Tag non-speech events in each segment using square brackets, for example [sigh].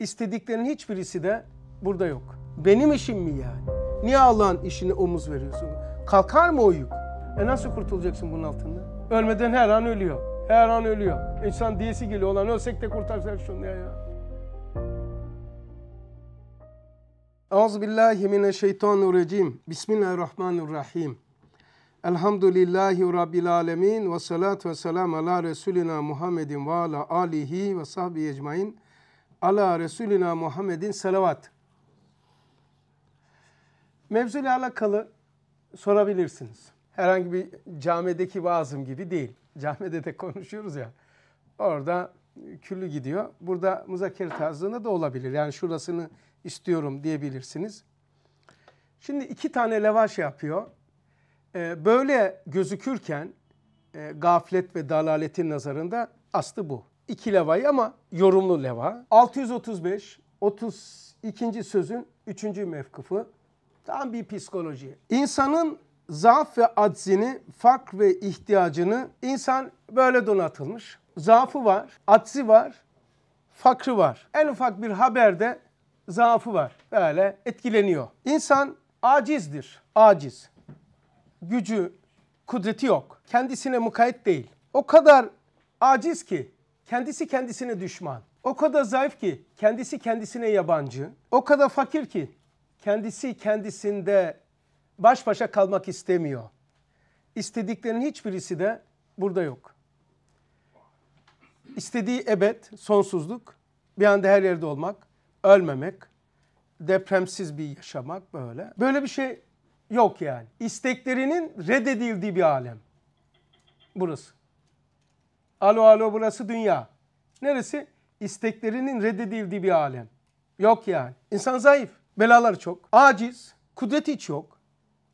İstediklerinin hiçbirisi de burada yok. Benim işim mi yani? Niye Allah'ın işini omuz veriyorsun? Kalkar mı o yük? E nasıl kurtulacaksın bunun altında? Ölmeden her an ölüyor. Her an ölüyor. İnsan diyesi geliyor olan ölsek de kurtarsak şunu ya. ya. Euzubillahimineşşeytanirracim. Bismillahirrahmanirrahim. Elhamdülillahi Rabbil alemin ve salatu ve selam ala Resulina Muhammedin ve ala alihi ve sahbihi ecmain ala Resulina Muhammedin salavat. Mevzuyla alakalı sorabilirsiniz. Herhangi bir camideki vaazım gibi değil. Camide de konuşuyoruz ya. Orada küllü gidiyor. Burada muzakere tarzında da olabilir. Yani şurasını istiyorum diyebilirsiniz. Şimdi iki tane levaş yapıyor. Ee, böyle gözükürken e, gaflet ve dalaletin nazarında aslı bu iki levayı ama yorumlu leva. 635, 32. sözün 3. mevkıfı. Tam bir psikoloji. İnsanın zaaf ve aczini, fakr ve ihtiyacını insan böyle donatılmış. Zaafı var, aczi var, fakrı var. En ufak bir haberde zaafı var. Böyle etkileniyor. İnsan acizdir, aciz. Gücü, kudreti yok. Kendisine mukayyet değil. O kadar aciz ki Kendisi kendisine düşman. O kadar zayıf ki kendisi kendisine yabancı. O kadar fakir ki kendisi kendisinde baş başa kalmak istemiyor. İstediklerinin hiçbirisi de burada yok. İstediği ebed, sonsuzluk, bir anda her yerde olmak, ölmemek, depremsiz bir yaşamak böyle. Böyle bir şey yok yani. İsteklerinin reddedildiği bir alem. Burası. Alo alo burası dünya. Neresi? İsteklerinin reddedildiği bir alem. Yok yani. İnsan zayıf. Belalar çok. Aciz. kudreti hiç yok.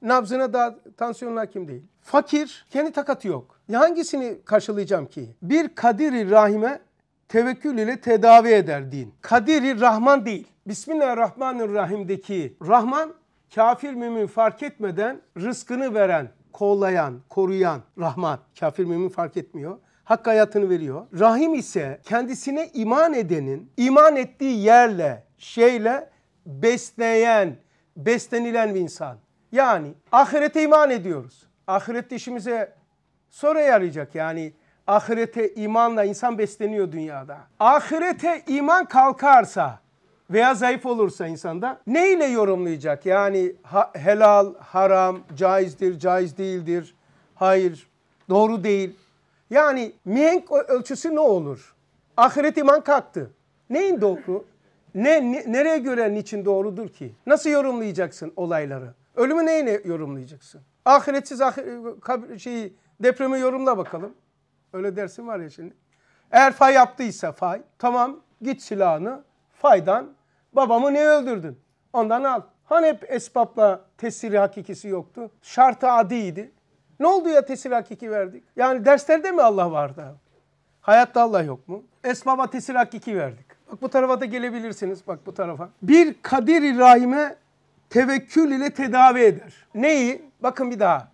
Nabzına da tansiyon hakim değil. Fakir. Kendi takatı yok. Ya hangisini karşılayacağım ki? Bir kadiri rahime tevekkül ile tedavi eder din. Kadiri Rahman değil. Bismillahirrahmanirrahim'deki Rahman kafir mümin fark etmeden rızkını veren, kollayan, koruyan Rahman. Kafir mümin fark etmiyor hakkı hayatını veriyor. Rahim ise kendisine iman edenin iman ettiği yerle, şeyle besleyen, beslenilen bir insan. Yani ahirete iman ediyoruz. Ahiret işimize sonra yarayacak yani. Ahirete imanla insan besleniyor dünyada. Ahirete iman kalkarsa veya zayıf olursa insanda ne ile yorumlayacak? Yani ha, helal, haram, caizdir, caiz değildir, hayır, doğru değil. Yani mihenk ölçüsü ne olur? Ahiret iman kalktı. Neyin doğru? Ne, ne, nereye göre niçin doğrudur ki? Nasıl yorumlayacaksın olayları? Ölümü neyle yorumlayacaksın? Ahiretsiz ahir, e, kabir, şeyi, depremi yorumla bakalım. Öyle dersin var ya şimdi. Eğer fay yaptıysa fay, tamam git silahını faydan babamı ne öldürdün? Ondan al. Hani hep esbapla tesiri hakikisi yoktu. Şartı adiydi. Ne oldu ya tesir hakiki verdik? Yani derslerde mi Allah vardı? Hayatta Allah yok mu? Esbaba tesir hakiki verdik. Bak bu tarafa da gelebilirsiniz. Bak bu tarafa. Bir kadir rahime tevekkül ile tedavi eder. Neyi? Bakın bir daha.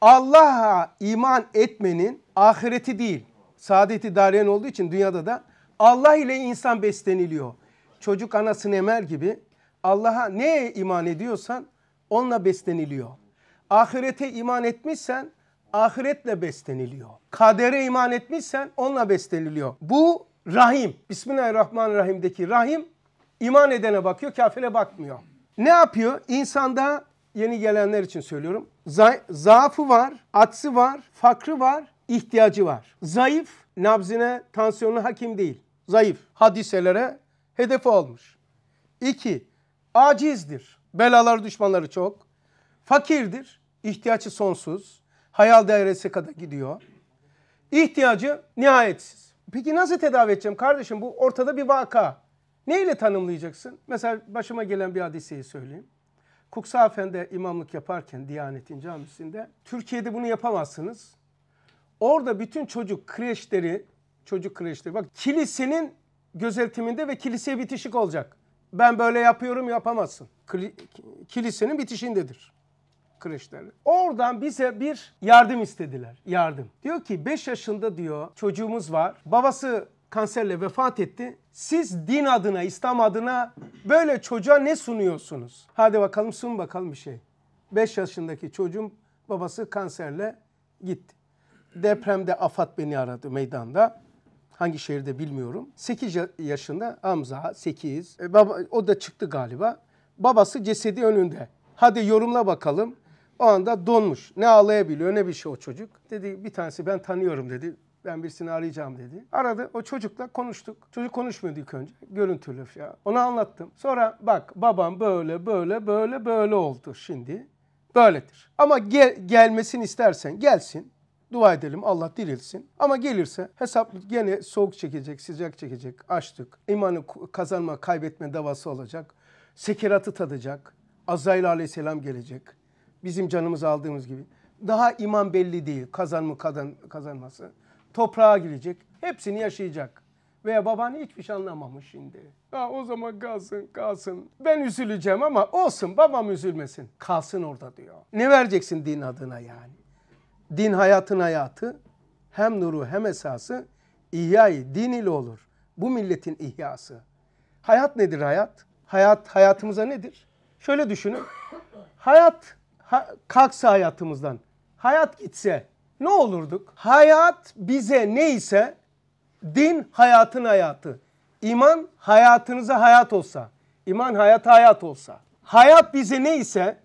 Allah'a iman etmenin ahireti değil, saadeti dariyen olduğu için dünyada da Allah ile insan besleniliyor. Çocuk anasını emer gibi Allah'a neye iman ediyorsan onunla besleniliyor. Ahirete iman etmişsen ahiretle besleniliyor. Kadere iman etmişsen onunla besleniliyor. Bu rahim. Bismillahirrahmanirrahim'deki rahim iman edene bakıyor, kafire bakmıyor. Ne yapıyor? İnsanda yeni gelenler için söylüyorum. Za zaafı var, atsı var, fakrı var, ihtiyacı var. Zayıf, nabzine, tansiyonu hakim değil. Zayıf, hadiselere hedef olmuş. İki, acizdir. Belalar düşmanları çok. Fakirdir. İhtiyacı sonsuz. Hayal dairesi kadar gidiyor. İhtiyacı nihayetsiz. Peki nasıl tedavi edeceğim kardeşim? Bu ortada bir vaka. Neyle tanımlayacaksın? Mesela başıma gelen bir hadiseyi söyleyeyim. Kuksa Efendi imamlık yaparken Diyanet'in camisinde Türkiye'de bunu yapamazsınız. Orada bütün çocuk kreşleri, çocuk kreşleri bak kilisenin gözetiminde ve kiliseye bitişik olacak. Ben böyle yapıyorum yapamazsın. kilisenin bitişindedir kreşlerine. Oradan bize bir yardım istediler. Yardım. Diyor ki 5 yaşında diyor çocuğumuz var. Babası kanserle vefat etti. Siz din adına, İslam adına böyle çocuğa ne sunuyorsunuz? Hadi bakalım sun bakalım bir şey. 5 yaşındaki çocuğum babası kanserle gitti. Depremde Afat beni aradı meydanda. Hangi şehirde bilmiyorum. 8 yaşında Hamza 8. E, baba, o da çıktı galiba. Babası cesedi önünde. Hadi yorumla bakalım. O anda donmuş. Ne ağlayabiliyor ne bir şey o çocuk. Dedi bir tanesi ben tanıyorum dedi. Ben birisini arayacağım dedi. Aradı. O çocukla konuştuk. Çocuk konuşmuyordu ilk önce. Görüntülü ya. Ona anlattım. Sonra bak babam böyle böyle böyle böyle oldu şimdi. Böyledir. Ama gel, gelmesini istersen gelsin. Dua edelim Allah dirilsin. Ama gelirse hesap gene soğuk çekecek, sıcak çekecek, açtık. İmanı kazanma, kaybetme davası olacak. Sekiratı tadacak. Azrail aleyhisselam gelecek Bizim canımız aldığımız gibi. Daha iman belli değil. Kazan mı kazan, kazanması. Toprağa girecek. Hepsini yaşayacak. Veya baban hiçbir şey anlamamış şimdi. Ha, o zaman kalsın kalsın. Ben üzüleceğim ama olsun babam üzülmesin. Kalsın orada diyor. Ne vereceksin din adına yani? Din hayatın hayatı. Hem nuru hem esası. ihya'yı din ile olur. Bu milletin ihyası. Hayat nedir hayat? Hayat hayatımıza nedir? Şöyle düşünün. Hayat ha, kalksa hayatımızdan, hayat gitse ne olurduk? Hayat bize neyse din hayatın hayatı. İman hayatınıza hayat olsa, iman hayata hayat olsa. Hayat bize neyse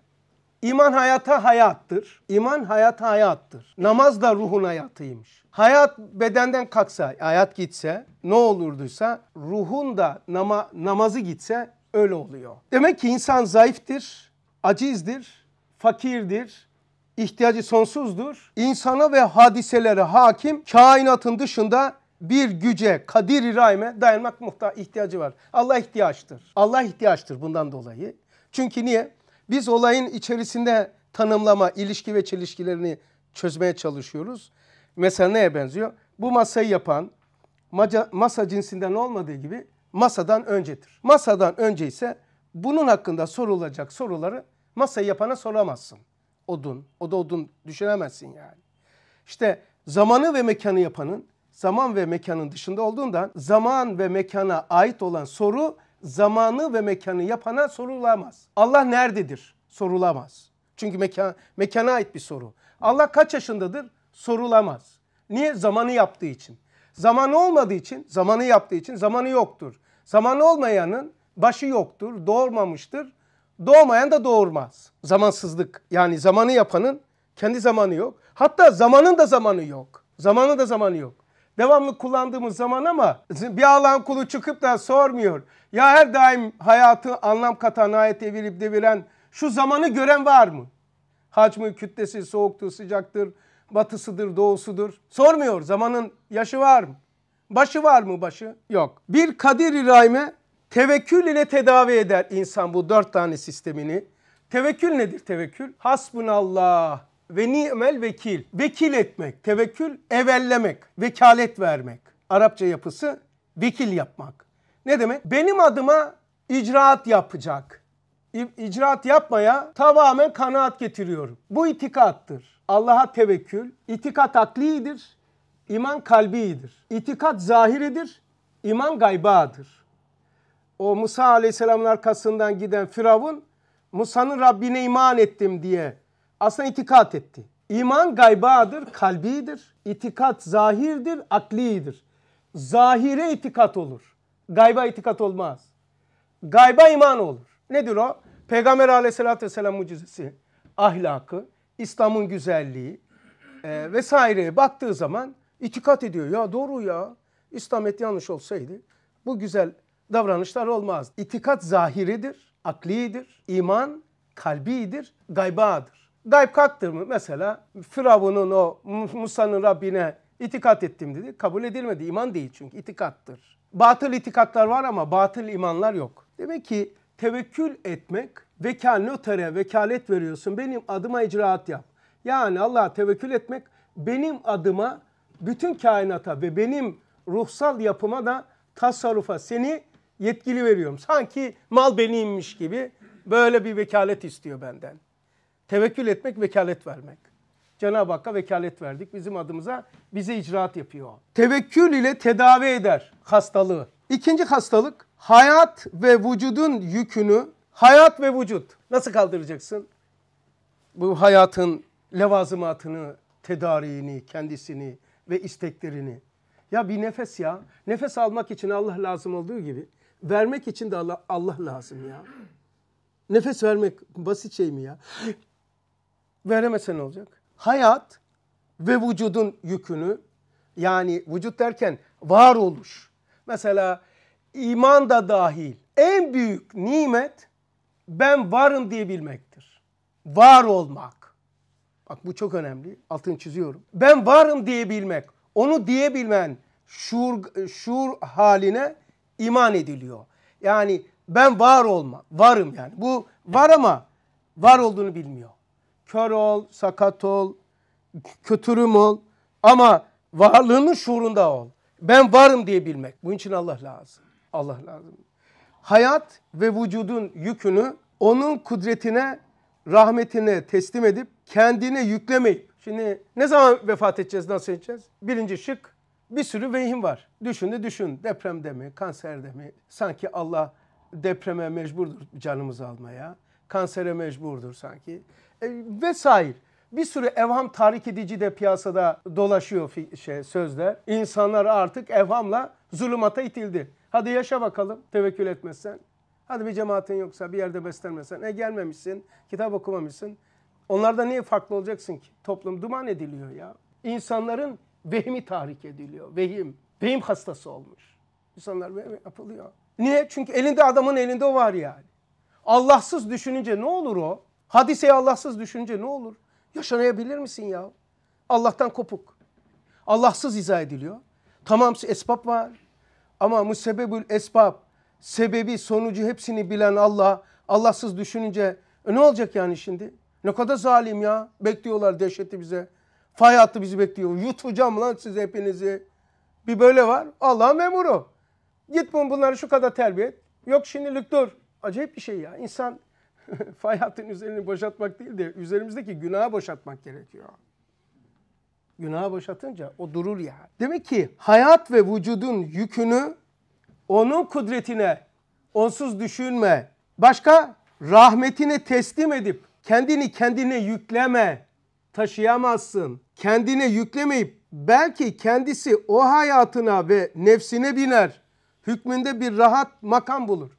iman hayata hayattır. İman hayata hayattır. Namaz da ruhun hayatıymış. Hayat bedenden kalksa, hayat gitse ne olurduysa ruhun da nama, namazı gitse öyle oluyor. Demek ki insan zayıftır, acizdir fakirdir, ihtiyacı sonsuzdur. İnsana ve hadiselere hakim kainatın dışında bir güce, kadir-i rahime dayanmak muhta ihtiyacı var. Allah ihtiyaçtır. Allah ihtiyaçtır bundan dolayı. Çünkü niye? Biz olayın içerisinde tanımlama, ilişki ve çelişkilerini çözmeye çalışıyoruz. Mesela neye benziyor? Bu masayı yapan maca, masa cinsinden olmadığı gibi masadan öncedir. Masadan önce ise bunun hakkında sorulacak soruları Masa yapana soramazsın. Odun, o da odun düşünemezsin yani. İşte zamanı ve mekanı yapanın zaman ve mekanın dışında olduğundan zaman ve mekana ait olan soru zamanı ve mekanı yapana sorulamaz. Allah nerededir? Sorulamaz. Çünkü mekan, mekana ait bir soru. Allah kaç yaşındadır? Sorulamaz. Niye? Zamanı yaptığı için. Zamanı olmadığı için, zamanı yaptığı için zamanı yoktur. Zamanı olmayanın başı yoktur, doğurmamıştır, doğmayan da doğurmaz. Zamansızlık yani zamanı yapanın kendi zamanı yok. Hatta zamanın da zamanı yok. Zamanın da zamanı yok. Devamlı kullandığımız zaman ama bir alan kulu çıkıp da sormuyor. Ya her daim hayatı anlam katan ayet evirip deviren şu zamanı gören var mı? Hacmi kütlesi soğuktur, sıcaktır, batısıdır, doğusudur. Sormuyor zamanın yaşı var mı? Başı var mı başı? Yok. Bir Kadir-i Rahim'e Tevekkül ile tedavi eder insan bu dört tane sistemini. Tevekkül nedir tevekkül? Hasbunallah ve ni'mel vekil. Vekil etmek, tevekkül evellemek, vekalet vermek. Arapça yapısı vekil yapmak. Ne demek? Benim adıma icraat yapacak. İcraat yapmaya tamamen kanaat getiriyorum. Bu itikattır. Allah'a tevekkül, itikat aklidir, iman kalbidir. İtikat zahiridir, iman gaybadır o Musa Aleyhisselam'ın arkasından giden Firavun Musa'nın Rabbine iman ettim diye aslında itikat etti. İman gaybadır, kalbidir. İtikat zahirdir, aklidir. Zahire itikat olur. Gayba itikat olmaz. Gayba iman olur. Nedir o? Peygamber aleyhissalatü vesselam mucizesi, ahlakı, İslam'ın güzelliği e, vesaireye baktığı zaman itikat ediyor. Ya doğru ya İslam İslamiyet yanlış olsaydı bu güzel davranışlar olmaz. İtikat zahiridir, aklidir, iman kalbidir, gaybadır. Gayb kalktır mı? Mesela Firavun'un o Musa'nın Rabbine itikat ettim dedi. Kabul edilmedi. İman değil çünkü itikattır. Batıl itikatlar var ama batıl imanlar yok. Demek ki tevekkül etmek vekanotere vekalet veriyorsun. Benim adıma icraat yap. Yani Allah'a tevekkül etmek benim adıma bütün kainata ve benim ruhsal yapıma da tasarrufa seni yetkili veriyorum. Sanki mal benimmiş gibi böyle bir vekalet istiyor benden. Tevekkül etmek vekalet vermek. Cenab-ı Hakk'a vekalet verdik. Bizim adımıza bize icraat yapıyor. Tevekkül ile tedavi eder hastalığı. İkinci hastalık hayat ve vücudun yükünü hayat ve vücut nasıl kaldıracaksın? Bu hayatın levazımatını, tedariğini, kendisini ve isteklerini. Ya bir nefes ya. Nefes almak için Allah lazım olduğu gibi Vermek için de Allah, Allah lazım ya. Nefes vermek basit şey mi ya? Veremesen olacak. Hayat ve vücudun yükünü yani vücut derken varoluş. Mesela iman da dahil en büyük nimet ben varım diyebilmektir. Var olmak. Bak bu çok önemli. Altını çiziyorum. Ben varım diyebilmek. Onu diyebilmen şuur, şuur haline iman ediliyor. Yani ben var olma, varım yani. Bu var ama var olduğunu bilmiyor. Kör ol, sakat ol, kötürüm ol ama varlığının şuurunda ol. Ben varım diye bilmek. Bunun için Allah lazım. Allah lazım. Hayat ve vücudun yükünü onun kudretine, rahmetine teslim edip kendine yüklemeyip. Şimdi ne zaman vefat edeceğiz, nasıl edeceğiz? Birinci şık bir sürü vehim var. Düşün düşün. Depremde mi, kanserde mi? Sanki Allah depreme mecburdur canımızı almaya. Kansere mecburdur sanki. E, vesaire. Bir sürü evham tahrik edici de piyasada dolaşıyor şey, sözde İnsanlar artık evhamla zulümata itildi. Hadi yaşa bakalım tevekkül etmezsen. Hadi bir cemaatin yoksa bir yerde beslenmesen. E gelmemişsin, kitap okumamışsın. Onlarda niye farklı olacaksın ki? Toplum duman ediliyor ya. İnsanların vehmi tahrik ediliyor. Vehim. Vehim hastası olmuş. İnsanlar vehim yapılıyor. Niye? Çünkü elinde adamın elinde o var yani. Allahsız düşününce ne olur o? Hadiseyi Allahsız düşününce ne olur? Yaşanabilir misin ya? Allah'tan kopuk. Allahsız izah ediliyor. Tamam esbab var. Ama müsebbebül esbab, sebebi, sonucu hepsini bilen Allah, Allahsız düşününce e ne olacak yani şimdi? Ne kadar zalim ya. Bekliyorlar dehşeti bize. Fay hattı bizi bekliyor. Yutacağım lan siz hepinizi. Bir böyle var. Allah memuru. Git bunları şu kadar terbiye et. Yok şimdilik dur. Acayip bir şey ya. İnsan [laughs] fay hattının üzerini boşaltmak değil de üzerimizdeki günahı boşaltmak gerekiyor. Günahı boşaltınca o durur ya. Demek ki hayat ve vücudun yükünü onun kudretine onsuz düşünme. Başka rahmetine teslim edip kendini kendine yükleme. Taşıyamazsın kendine yüklemeyip belki kendisi o hayatına ve nefsine biner. Hükmünde bir rahat makam bulur.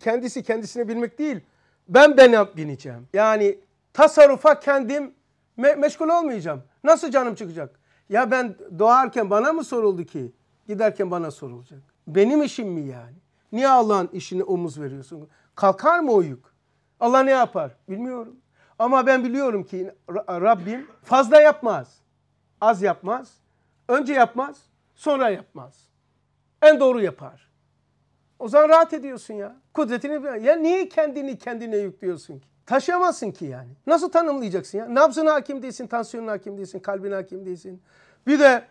Kendisi kendisine binmek değil. Ben ben bineceğim. Yani tasarrufa kendim me meşgul olmayacağım. Nasıl canım çıkacak? Ya ben doğarken bana mı soruldu ki? Giderken bana sorulacak. Benim işim mi yani? Niye Allah'ın işine omuz veriyorsun? Kalkar mı o yük? Allah ne yapar? Bilmiyorum. Ama ben biliyorum ki Rabbim fazla yapmaz. Az yapmaz. Önce yapmaz. Sonra yapmaz. En doğru yapar. O zaman rahat ediyorsun ya. Kudretini ya niye kendini kendine yüklüyorsun ki? Taşıyamazsın ki yani. Nasıl tanımlayacaksın ya? Nabzına hakim değilsin, tansiyonuna hakim değilsin, kalbin hakim değilsin. Bir de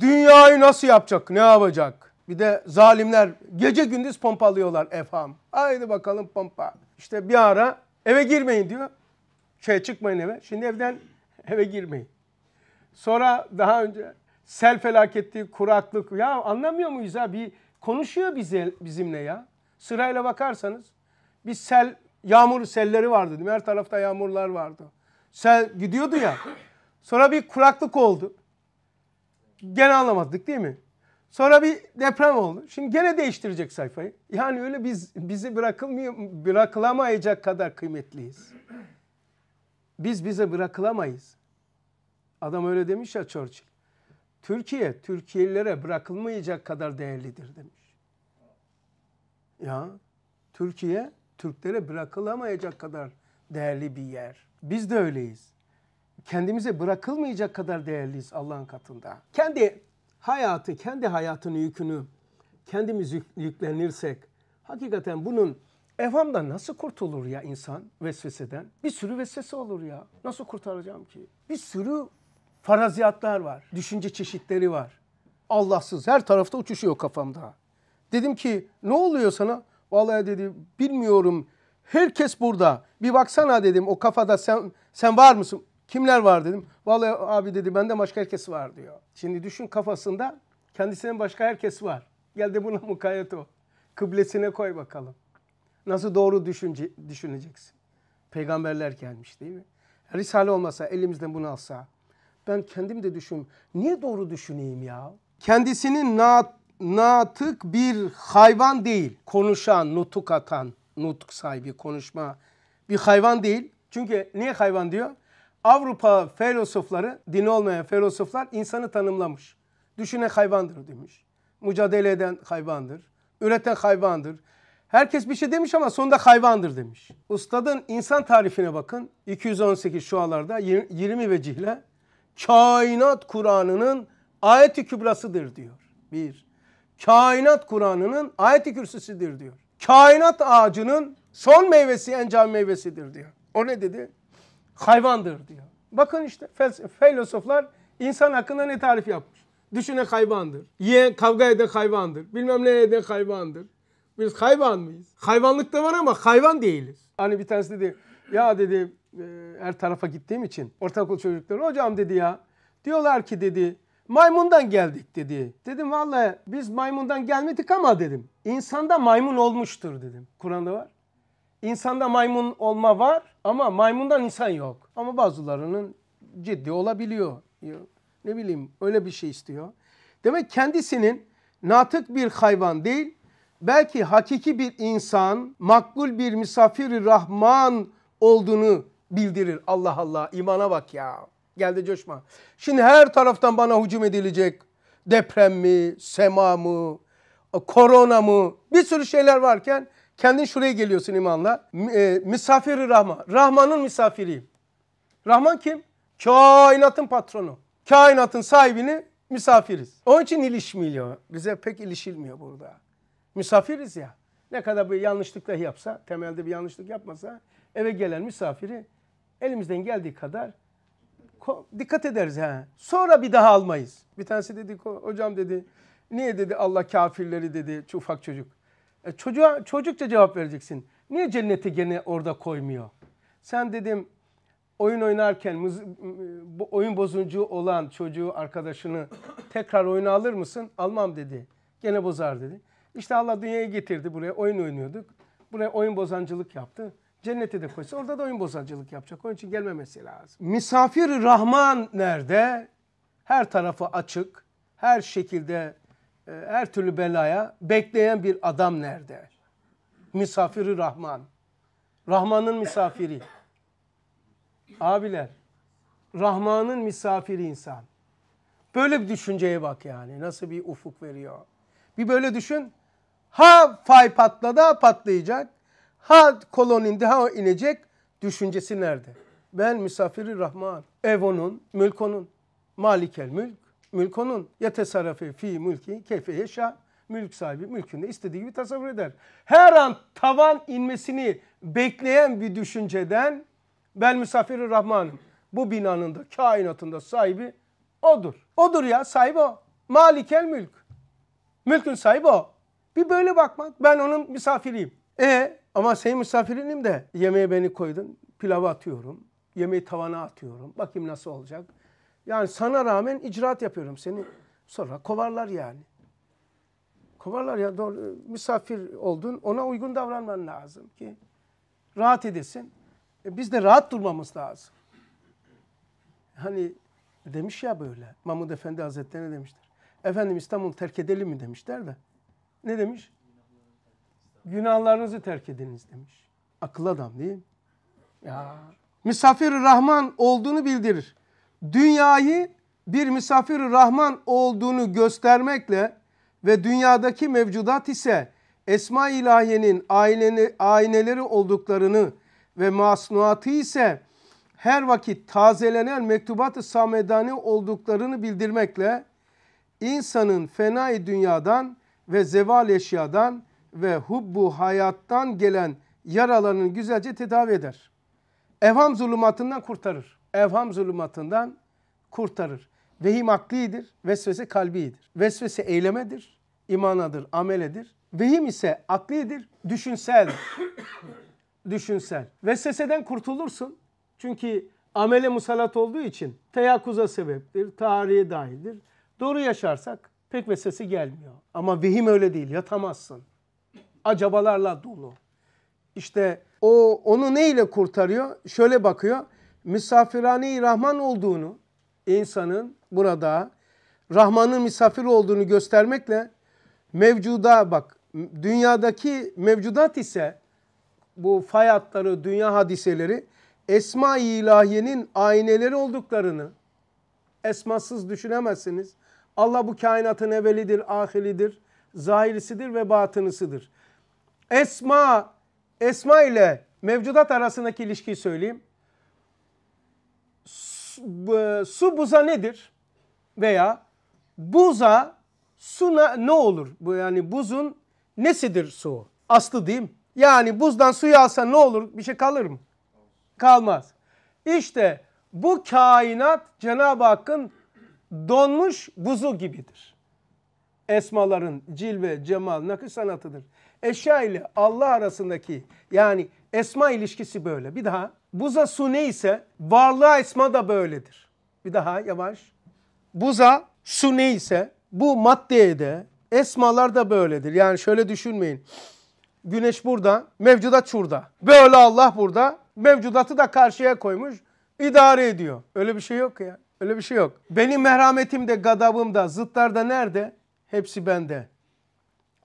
dünyayı nasıl yapacak, ne yapacak? Bir de zalimler gece gündüz pompalıyorlar efham. Haydi bakalım pompa. İşte bir ara eve girmeyin diyor şey çıkmayın eve. Şimdi evden eve girmeyin. Sonra daha önce sel felaketi, kuraklık. Ya anlamıyor muyuz ha? Bir konuşuyor bize, bizimle ya. Sırayla bakarsanız bir sel, yağmur selleri vardı değil mi? Her tarafta yağmurlar vardı. Sel gidiyordu ya. Sonra bir kuraklık oldu. Gene anlamadık değil mi? Sonra bir deprem oldu. Şimdi gene değiştirecek sayfayı. Yani öyle biz bizi bırakılmıyor, bırakılamayacak kadar kıymetliyiz biz bize bırakılamayız. Adam öyle demiş ya Churchill. Türkiye, Türkiye'lilere bırakılmayacak kadar değerlidir demiş. Ya Türkiye, Türklere bırakılamayacak kadar değerli bir yer. Biz de öyleyiz. Kendimize bırakılmayacak kadar değerliyiz Allah'ın katında. Kendi hayatı, kendi hayatının yükünü kendimiz yüklenirsek hakikaten bunun Evhamdan nasıl kurtulur ya insan vesveseden? Bir sürü vesvese olur ya. Nasıl kurtaracağım ki? Bir sürü faraziyatlar var. Düşünce çeşitleri var. Allahsız her tarafta uçuşuyor kafamda. Dedim ki ne oluyor sana? Vallahi dedi bilmiyorum. Herkes burada. Bir baksana dedim o kafada sen sen var mısın? Kimler var dedim. Vallahi abi dedi benden başka herkes var diyor. Şimdi düşün kafasında kendisinden başka herkes var. Gel de buna [laughs] mukayyet o. Kıblesine koy bakalım. Nasıl doğru düşünce, düşüneceksin? Peygamberler gelmiş değil mi? Risale olmasa, elimizden bunu alsa. Ben kendim de düşün. Niye doğru düşüneyim ya? Kendisinin na, natık bir hayvan değil. Konuşan, nutuk atan, nutuk sahibi, konuşma bir hayvan değil. Çünkü niye hayvan diyor? Avrupa filozofları, din olmayan filozoflar insanı tanımlamış. Düşüne hayvandır demiş. Mücadele eden hayvandır. Üreten hayvandır. Herkes bir şey demiş ama sonunda hayvandır demiş. Ustadın insan tarifine bakın. 218 şualarda 20 vecihle kainat Kur'an'ının ayeti kübrasıdır diyor. Bir. Kainat Kur'an'ının ayeti kürsüsüdür diyor. Kainat ağacının son meyvesi encam meyvesidir diyor. O ne dedi? Hayvandır diyor. Bakın işte filozoflar insan hakkında ne tarif yapmış. Düşüne hayvandır. Ye kavga eden hayvandır. Bilmem ne eden hayvandır. Biz hayvan mıyız? Hayvanlık da var ama hayvan değiliz. Hani bir tanesi dedi ya dedi e, her tarafa gittiğim için ortaokul çocukları hocam dedi ya diyorlar ki dedi maymundan geldik dedi. Dedim vallahi biz maymundan gelmedik ama dedim insanda maymun olmuştur dedim. Kur'an'da var. İnsanda maymun olma var ama maymundan insan yok. Ama bazılarının ciddi olabiliyor. Ne bileyim öyle bir şey istiyor. Demek kendisinin natık bir hayvan değil, belki hakiki bir insan makbul bir misafiri Rahman olduğunu bildirir. Allah Allah imana bak ya. Geldi coşma. Şimdi her taraftan bana hücum edilecek. Deprem mi, sema mı, korona mı bir sürü şeyler varken kendin şuraya geliyorsun imanla. E, misafiri Rahman. Rahman'ın misafiriyim. Rahman kim? Kainatın patronu. Kainatın sahibini misafiriz. Onun için ilişmiyor. Bize pek ilişilmiyor burada. Misafiriz ya. Ne kadar bir yanlışlık da yapsa, temelde bir yanlışlık yapmasa eve gelen misafiri elimizden geldiği kadar dikkat ederiz. ha. Sonra bir daha almayız. Bir tanesi dedi hocam dedi niye dedi Allah kafirleri dedi ufak çocuk. E, çocuğa çocukça cevap vereceksin. Niye cenneti gene orada koymuyor? Sen dedim oyun oynarken oyun bozuncu olan çocuğu arkadaşını tekrar oyuna alır mısın? Almam dedi. Gene bozar dedi. İşte Allah dünyayı getirdi buraya oyun oynuyorduk. Buraya oyun bozancılık yaptı. Cennete de koysa orada da oyun bozancılık yapacak. Onun için gelmemesi lazım. Misafir Rahman nerede? Her tarafı açık, her şekilde, e, her türlü belaya bekleyen bir adam nerede? Misafiri Rahman. Rahman'ın misafiri. Abiler, Rahman'ın misafiri insan. Böyle bir düşünceye bak yani. Nasıl bir ufuk veriyor. Bir böyle düşün. Ha fay patladı ha patlayacak. Ha kolon indi ha inecek. Düşüncesi nerede? Ben misafiri Rahman. Ev onun, mülk onun. Malikel mülk, mülk onun. ya Yetesarrafe fi mülki keyfe yeşâ. Mülk sahibi mülkünde istediği gibi tasavvur eder. Her an tavan inmesini bekleyen bir düşünceden ben misafiri Rahman'ım. Bu binanın da kainatın da sahibi odur. Odur ya sahibi o. Malikel mülk. Mülkün sahibi o. Bir böyle bakmak. Ben onun misafiriyim. E ama senin misafirinim de yemeğe beni koydun. Pilavı atıyorum. Yemeği tavana atıyorum. Bakayım nasıl olacak. Yani sana rağmen icraat yapıyorum seni. Sonra kovarlar yani. Kovarlar ya doğru misafir oldun. Ona uygun davranman lazım ki rahat edesin. E, biz de rahat durmamız lazım. Hani demiş ya böyle. Mahmud Efendi Hazretleri demiştir. Efendim İstanbul terk edelim mi demişler de. Ne demiş? Günahlarınızı terk ediniz demiş. Akıl adam değil mi? Ya. misafir Rahman olduğunu bildirir. Dünyayı bir misafir Rahman olduğunu göstermekle ve dünyadaki mevcudat ise Esma İlahiye'nin ayneleri olduklarını ve masnuatı ise her vakit tazelenen mektubat-ı samedani olduklarını bildirmekle insanın fenai dünyadan ve zeval eşyadan ve hubbu hayattan gelen yaralarını güzelce tedavi eder. Evham zulümatından kurtarır. Evham zulümatından kurtarır. Vehim aklidir, vesvese kalbidir. Vesvese eylemedir, imanadır, ameledir. Vehim ise aklidir, düşünsel. [coughs] düşünsel. Vesveseden kurtulursun. Çünkü amele musallat olduğu için teyakkuza sebeptir, tarihe dahildir. Doğru yaşarsak pek ve gelmiyor. Ama vehim öyle değil, yatamazsın. Acabalarla dolu. İşte o onu neyle kurtarıyor? Şöyle bakıyor. misafirhane Rahman olduğunu insanın burada Rahman'ın misafir olduğunu göstermekle mevcuda bak dünyadaki mevcudat ise bu fayatları, dünya hadiseleri Esma-i İlahiye'nin ayneleri olduklarını esmasız düşünemezsiniz. Allah bu kainatın evelidir, ahiridir, zahirisidir ve batınısıdır. Esma, esma ile mevcudat arasındaki ilişkiyi söyleyeyim. Su, su buza nedir? Veya buza su ne olur? Bu yani buzun nesidir su? Aslı diyeyim. Yani buzdan suyu alsa ne olur? Bir şey kalır mı? Kalmaz. İşte bu kainat Cenab-ı Hakk'ın donmuş buzu gibidir. Esmaların cilve, cemal, nakış sanatıdır. Eşya ile Allah arasındaki yani esma ilişkisi böyle. Bir daha buza sune ise varlığa esma da böyledir. Bir daha yavaş. Buza sune ise bu maddeye de esmalar da böyledir. Yani şöyle düşünmeyin. Güneş burada, mevcudat şurada. Böyle Allah burada, mevcudatı da karşıya koymuş, idare ediyor. Öyle bir şey yok ya. Öyle bir şey yok. Benim merhametim de gadabım da zıtlar da nerede? Hepsi bende.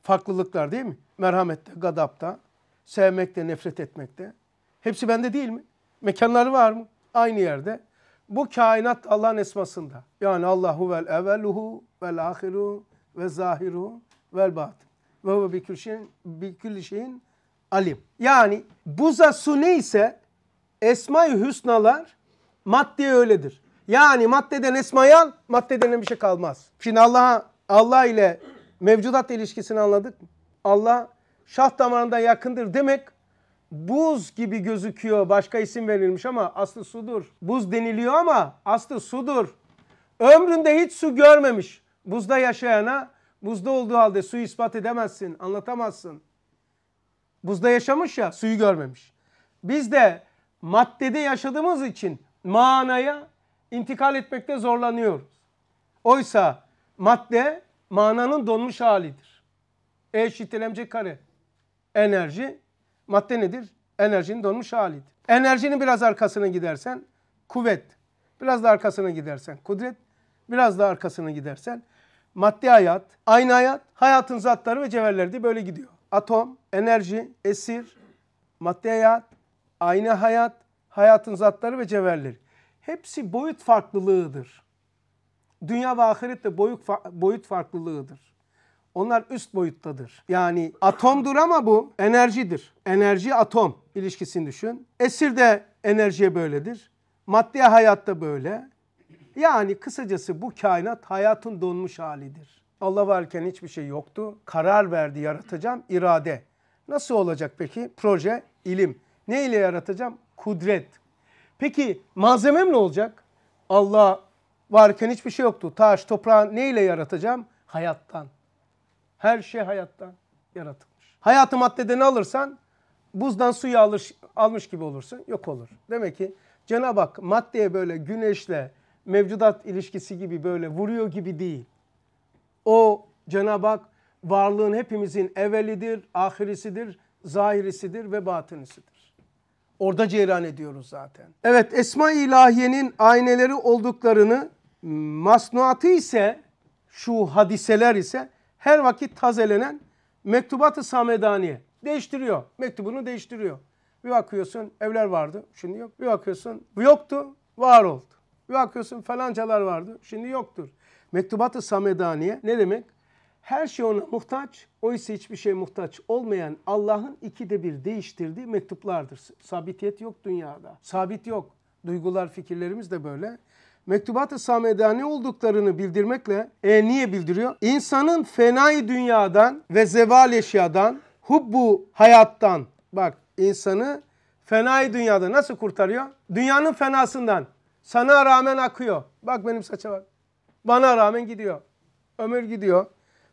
Farklılıklar değil mi? Merhamette, gadapta, sevmekte, nefret etmekte. Hepsi bende değil mi? Mekanları var mı? Aynı yerde. Bu kainat Allah'ın esmasında. Yani Allahu vel evveluhu vel ahiru ve zahiru vel bat. Ve huve bir şeyin, bir şeyin alim. Yani buza sune ise Esma-i Hüsnalar maddiye öyledir. Yani maddeden esmayı maddeden bir şey kalmaz. Şimdi Allah'a Allah ile mevcudat ilişkisini anladık Allah şah damarından yakındır demek buz gibi gözüküyor. Başka isim verilmiş ama aslı sudur. Buz deniliyor ama aslı sudur. Ömründe hiç su görmemiş. Buzda yaşayana buzda olduğu halde su ispat edemezsin, anlatamazsın. Buzda yaşamış ya suyu görmemiş. Biz de maddede yaşadığımız için manaya intikal etmekte zorlanıyoruz. Oysa madde mananın donmuş halidir. E eşittir mc kare. Enerji madde nedir? Enerjinin donmuş halidir. Enerjinin biraz arkasına gidersen kuvvet. Biraz da arkasına gidersen kudret. Biraz da arkasına gidersen maddi hayat, aynı hayat, hayatın zatları ve cevherleri diye böyle gidiyor. Atom, enerji, esir, maddi hayat, aynı hayat, hayatın zatları ve cevherleri hepsi boyut farklılığıdır. Dünya ve ahiret de boyut, boyut farklılığıdır. Onlar üst boyuttadır. Yani atomdur ama bu enerjidir. Enerji atom ilişkisini düşün. Esir de enerjiye böyledir. Maddi hayatta böyle. Yani kısacası bu kainat hayatın donmuş halidir. Allah varken hiçbir şey yoktu. Karar verdi yaratacağım irade. Nasıl olacak peki? Proje, ilim. Ne ile yaratacağım? Kudret, Peki malzemem ne olacak? Allah varken hiçbir şey yoktu. Taş, toprağı neyle yaratacağım? Hayattan. Her şey hayattan yaratılmış. Hayatı maddede ne alırsan buzdan suyu alır, almış gibi olursun. Yok olur. Demek ki Cenab-ı Hak maddeye böyle güneşle mevcudat ilişkisi gibi böyle vuruyor gibi değil. O Cenab-ı Hak varlığın hepimizin evvelidir, ahirisidir, zahirisidir ve batinisidir. Orada cereyan ediyoruz zaten. Evet Esma ilahiyenin ayneleri olduklarını masnuatı ise şu hadiseler ise her vakit tazelenen mektubat-ı samedaniye değiştiriyor. Mektubunu değiştiriyor. Bir bakıyorsun evler vardı şimdi yok. Bir bakıyorsun yoktu var oldu. Bir bakıyorsun falancalar vardı şimdi yoktur. Mektubat-ı samedaniye ne demek? Her şey ona muhtaç, oysa hiçbir şey muhtaç olmayan Allah'ın ikide bir değiştirdiği mektuplardır. Sabitiyet yok dünyada. Sabit yok. Duygular, fikirlerimiz de böyle. Mektubat-ı Samedani olduklarını bildirmekle, e niye bildiriyor? İnsanın fenai dünyadan ve zeval eşyadan, hubbu hayattan, bak insanı fenai dünyada nasıl kurtarıyor? Dünyanın fenasından. Sana rağmen akıyor. Bak benim saça bak. Bana rağmen gidiyor. Ömür gidiyor.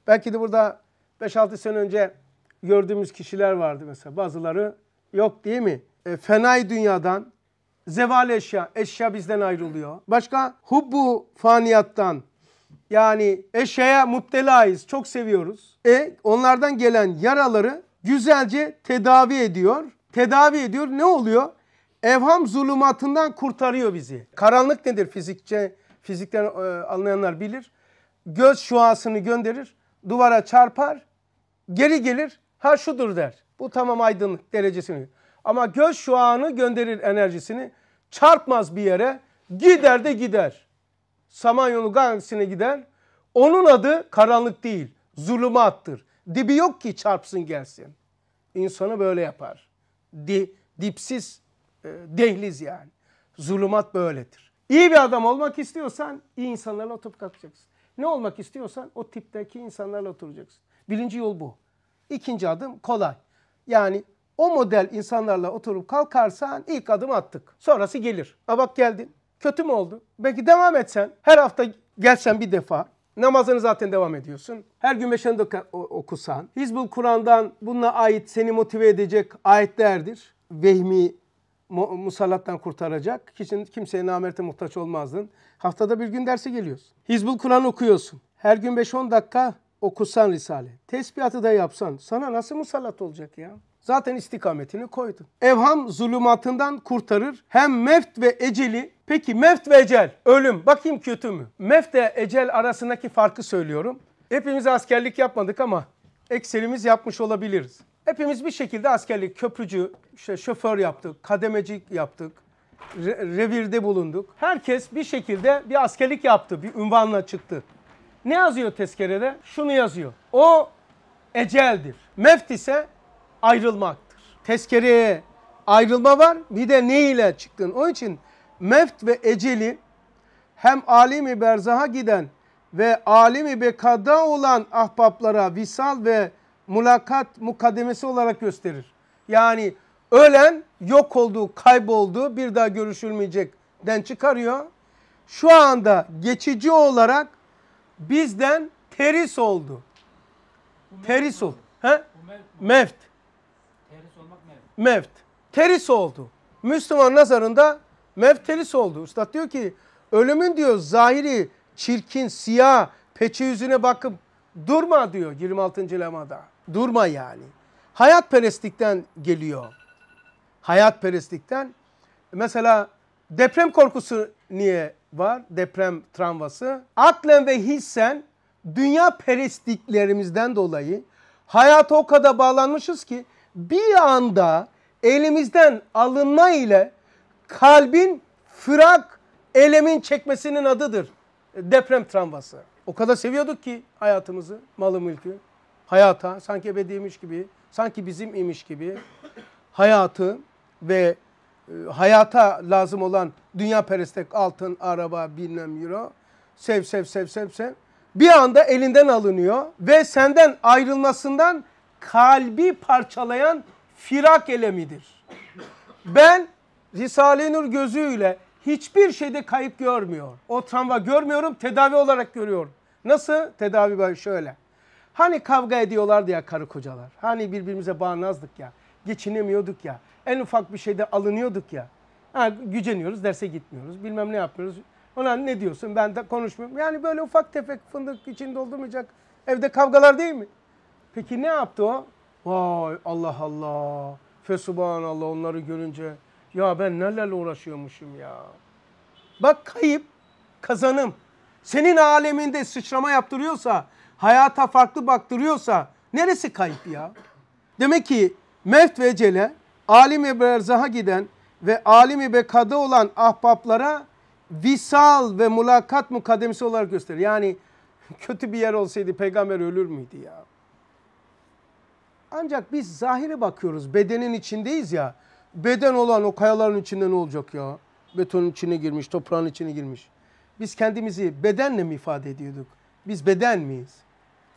Belki de burada 5-6 sene önce gördüğümüz kişiler vardı mesela. Bazıları yok değil mi? E, fenay dünyadan, zeval eşya, eşya bizden ayrılıyor. Başka hubbu faniyattan yani eşyaya muttelaiz, çok seviyoruz. E onlardan gelen yaraları güzelce tedavi ediyor. Tedavi ediyor ne oluyor? Evham zulümatından kurtarıyor bizi. Karanlık nedir fizikçe? Fizikten e, anlayanlar bilir. Göz şuasını gönderir duvara çarpar, geri gelir, ha şudur der. Bu tamam aydınlık derecesini. Ama göz şu anı gönderir enerjisini, çarpmaz bir yere, gider de gider. Samanyolu gazisine gider. Onun adı karanlık değil, zulümattır. Dibi yok ki çarpsın gelsin. İnsanı böyle yapar. Di, dipsiz e, dehliz yani. Zulümat böyledir. İyi bir adam olmak istiyorsan iyi insanlarla oturup kalkacaksın. Ne olmak istiyorsan o tipteki insanlarla oturacaksın. Birinci yol bu. İkinci adım kolay. Yani o model insanlarla oturup kalkarsan ilk adım attık. Sonrası gelir. A bak geldin. Kötü mü oldu? Belki devam etsen. Her hafta gelsen bir defa. Namazını zaten devam ediyorsun. Her gün beşeni okusan. Hizbul Kur'an'dan bununla ait seni motive edecek ayetlerdir. Vehmi musallattan kurtaracak. Kimseye namerte muhtaç olmazdın. Haftada bir gün derse geliyorsun. Hizbul Kur'an okuyorsun. Her gün 5-10 dakika okusan Risale. Tesbihatı da yapsan sana nasıl musallat olacak ya? Zaten istikametini koydun. Evham zulümatından kurtarır. Hem meft ve eceli. Peki meft ve ecel, ölüm bakayım kötü mü? Meft ve ecel arasındaki farkı söylüyorum. Hepimiz askerlik yapmadık ama ekserimiz yapmış olabiliriz. Hepimiz bir şekilde askerlik, köprücü, şoför yaptık, kademeci yaptık, re- revirde bulunduk. Herkes bir şekilde bir askerlik yaptı, bir ünvanla çıktı. Ne yazıyor tezkerede? Şunu yazıyor. O eceldir. Meft ise ayrılmaktır. Tezkereye ayrılma var. Bir de ne ile çıktın? Onun için meft ve eceli hem alimi berzaha giden ve alimi bekada olan ahbaplara visal ve Mülakat mukaddemesi olarak gösterir. Yani ölen yok oldu, kayboldu, bir daha görüşülmeyecek den çıkarıyor. Şu anda geçici olarak bizden teris oldu. teris oldu. He? Mevt. mevt. Teris olmak mevt. Mevt. Teris oldu. Müslüman nazarında mevt teris oldu. Üstad diyor ki ölümün diyor zahiri çirkin, siyah, peçe yüzüne bakıp durma diyor 26. lemada. Durma yani. Hayat Hayatperestlikten geliyor. Hayat Hayatperestlikten. Mesela deprem korkusu niye var? Deprem travması. Aklen ve hissen dünya perestliklerimizden dolayı hayata o kadar bağlanmışız ki bir anda elimizden alınma ile kalbin fırak elemin çekmesinin adıdır. Deprem travması. O kadar seviyorduk ki hayatımızı, malı mülkü hayata sanki ebediymiş gibi, sanki bizim imiş gibi hayatı ve e, hayata lazım olan dünya perestek altın, araba, bilmem euro sev sev sev sev sev bir anda elinden alınıyor ve senden ayrılmasından kalbi parçalayan firak elemidir. Ben Risale-i Nur gözüyle hiçbir şeyde kayıp görmüyor. O travma görmüyorum, tedavi olarak görüyorum. Nasıl? Tedavi böyle şöyle. Hani kavga ediyorlardı ya karı kocalar. Hani birbirimize bağnazdık ya. Geçinemiyorduk ya. En ufak bir şeyde alınıyorduk ya. Ha, güceniyoruz, derse gitmiyoruz. Bilmem ne yapıyoruz. Ona ne diyorsun ben de konuşmuyorum. Yani böyle ufak tefek fındık içinde doldurmayacak evde kavgalar değil mi? Peki ne yaptı o? Vay Allah Allah. Allah onları görünce. Ya ben nelerle uğraşıyormuşum ya. Bak kayıp, kazanım. Senin aleminde sıçrama yaptırıyorsa hayata farklı baktırıyorsa neresi kayıp ya? Demek ki mevt ve cele alimi berzaha giden ve alimi bekada olan ahbaplara visal ve mulakat mukademesi olarak gösterir. Yani kötü bir yer olsaydı peygamber ölür müydü ya? Ancak biz zahire bakıyoruz. Bedenin içindeyiz ya. Beden olan o kayaların içinde ne olacak ya? Betonun içine girmiş, toprağın içine girmiş. Biz kendimizi bedenle mi ifade ediyorduk? Biz beden miyiz?